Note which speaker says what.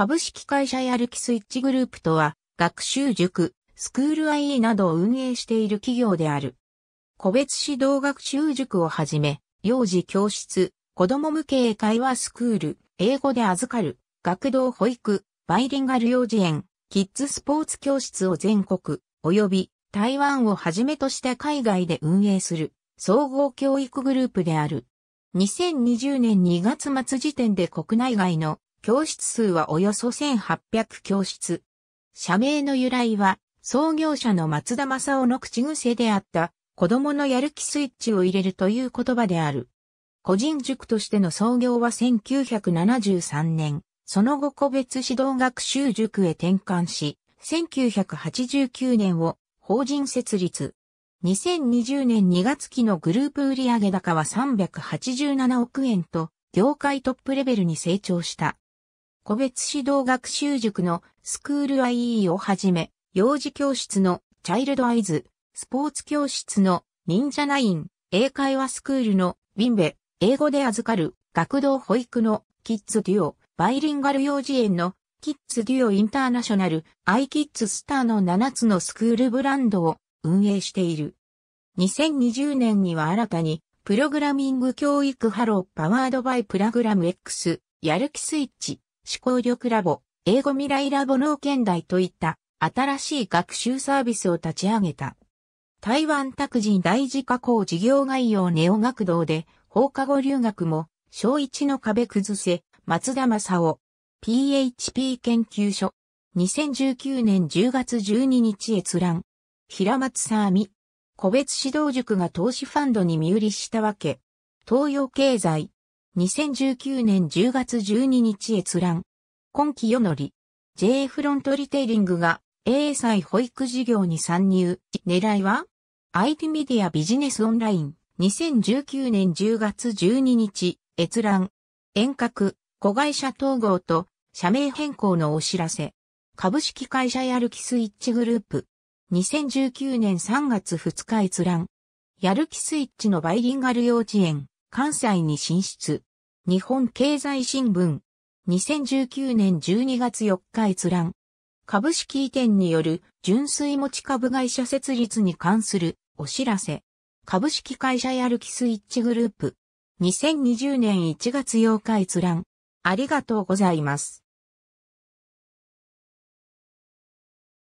Speaker 1: 株式会社やる気スイッチグループとは、学習塾、スクール IE などを運営している企業である。個別指導学習塾をはじめ、幼児教室、子供向け英会話スクール、英語で預かる、学童保育、バイリンガル幼児園、キッズスポーツ教室を全国、及び台湾をはじめとした海外で運営する総合教育グループである。2020年2月末時点で国内外の教室数はおよそ1800教室。社名の由来は、創業者の松田正夫の口癖であった、子供のやる気スイッチを入れるという言葉である。個人塾としての創業は1973年、その後個別指導学習塾へ転換し、1989年を法人設立。2020年2月期のグループ売上高は387億円と、業界トップレベルに成長した。個別指導学習塾のスクール IE をはじめ、幼児教室のチャイルドアイズ、スポーツ教室の忍者ナイン、英会話スクールのウィンベ、英語で預かる学童保育のキッズデュオ、バイリンガル幼児園のキッズデュオインターナショナル、アイキッズスターの7つのスクールブランドを運営している。2020年には新たに、プログラミング教育ハローパワードバイプラグラム X、やる気スイッチ、思考力ラボ、英語未来ラボの圏大といった新しい学習サービスを立ち上げた。台湾託児大事加工事業概要ネオ学童で放課後留学も小一の壁崩せ松田正夫 PHP 研究所2019年10月12日閲覧平松さあみ個別指導塾が投資ファンドに身売りしたわけ東洋経済2019年10月12日閲覧。今期よのり、j フロントリテイリングが A 歳保育事業に参入。狙いは ?IT メディアビジネスオンライン。2019年10月12日、閲覧。遠隔、子会社統合と社名変更のお知らせ。株式会社やる気スイッチグループ。2019年3月2日閲覧。やる気スイッチのバイリンガル幼稚園。関西に進出。日本経済新聞。2019年12月4日閲覧。株式移転による純粋持ち株会社設立に関するお知らせ。株式会社やる気スイッチグループ。2020年1月8日閲覧。ありがとうございます。